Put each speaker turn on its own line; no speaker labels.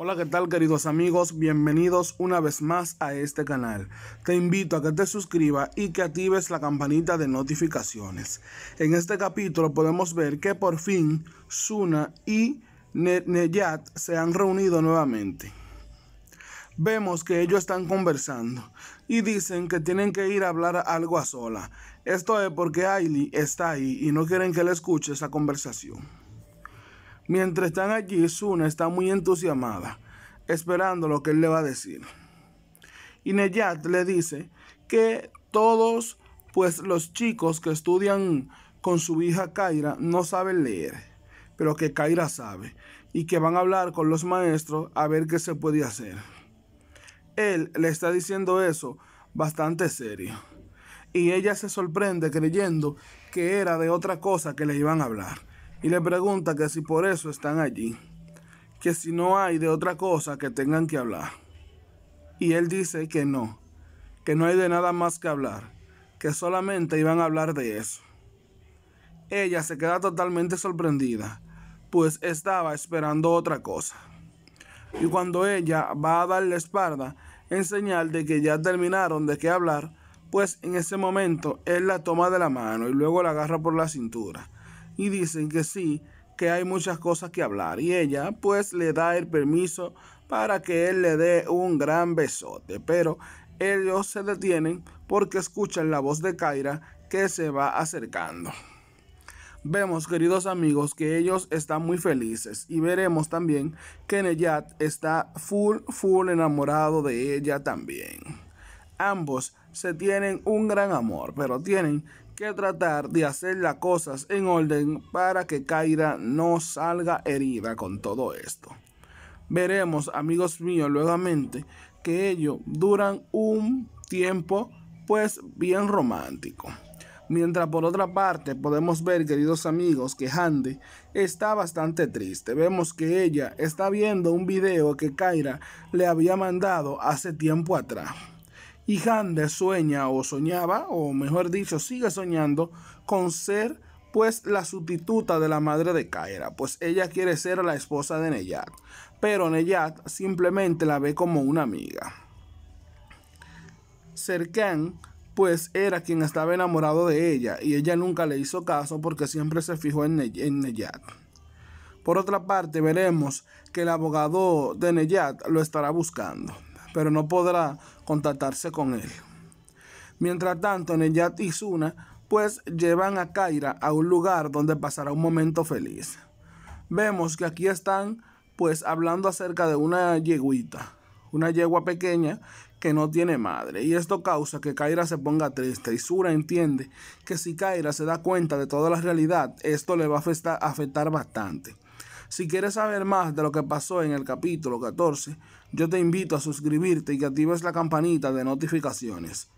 Hola, ¿qué tal queridos amigos? Bienvenidos una vez más a este canal. Te invito a que te suscribas y que actives la campanita de notificaciones. En este capítulo podemos ver que por fin Suna y Neyat se han reunido nuevamente. Vemos que ellos están conversando y dicen que tienen que ir a hablar algo a sola. Esto es porque Ailey está ahí y no quieren que le escuche esa conversación. Mientras están allí, Suna está muy entusiasmada, esperando lo que él le va a decir. Y Neyat le dice que todos, pues los chicos que estudian con su hija Kaira no saben leer, pero que Kaira sabe, y que van a hablar con los maestros a ver qué se puede hacer. Él le está diciendo eso bastante serio. Y ella se sorprende creyendo que era de otra cosa que le iban a hablar y le pregunta que si por eso están allí, que si no hay de otra cosa que tengan que hablar. Y él dice que no, que no hay de nada más que hablar, que solamente iban a hablar de eso. Ella se queda totalmente sorprendida, pues estaba esperando otra cosa. Y cuando ella va a darle espalda en señal de que ya terminaron de qué hablar, pues en ese momento él la toma de la mano y luego la agarra por la cintura y dicen que sí, que hay muchas cosas que hablar y ella pues le da el permiso para que él le dé un gran besote, pero ellos se detienen porque escuchan la voz de Kaira que se va acercando. Vemos, queridos amigos, que ellos están muy felices y veremos también que Neyat está full, full enamorado de ella también. Ambos se tienen un gran amor, pero tienen que tratar de hacer las cosas en orden para que Kaira no salga herida con todo esto. Veremos, amigos míos, nuevamente que ellos duran un tiempo pues bien romántico. Mientras por otra parte podemos ver, queridos amigos, que Hande está bastante triste. Vemos que ella está viendo un video que Kaira le había mandado hace tiempo atrás y Hande sueña o soñaba, o mejor dicho, sigue soñando con ser pues la sustituta de la madre de Kaira, pues ella quiere ser la esposa de Neyat, pero Neyat simplemente la ve como una amiga. Serkan pues era quien estaba enamorado de ella y ella nunca le hizo caso porque siempre se fijó en, en Neyat. Por otra parte, veremos que el abogado de Neyat lo estará buscando pero no podrá contactarse con él. Mientras tanto, Neyat y Suna pues llevan a Kaira a un lugar donde pasará un momento feliz. Vemos que aquí están pues hablando acerca de una yeguita, una yegua pequeña que no tiene madre y esto causa que Kaira se ponga triste y Sura entiende que si Kaira se da cuenta de toda la realidad, esto le va a afectar bastante. Si quieres saber más de lo que pasó en el capítulo 14, yo te invito a suscribirte y que actives la campanita de notificaciones.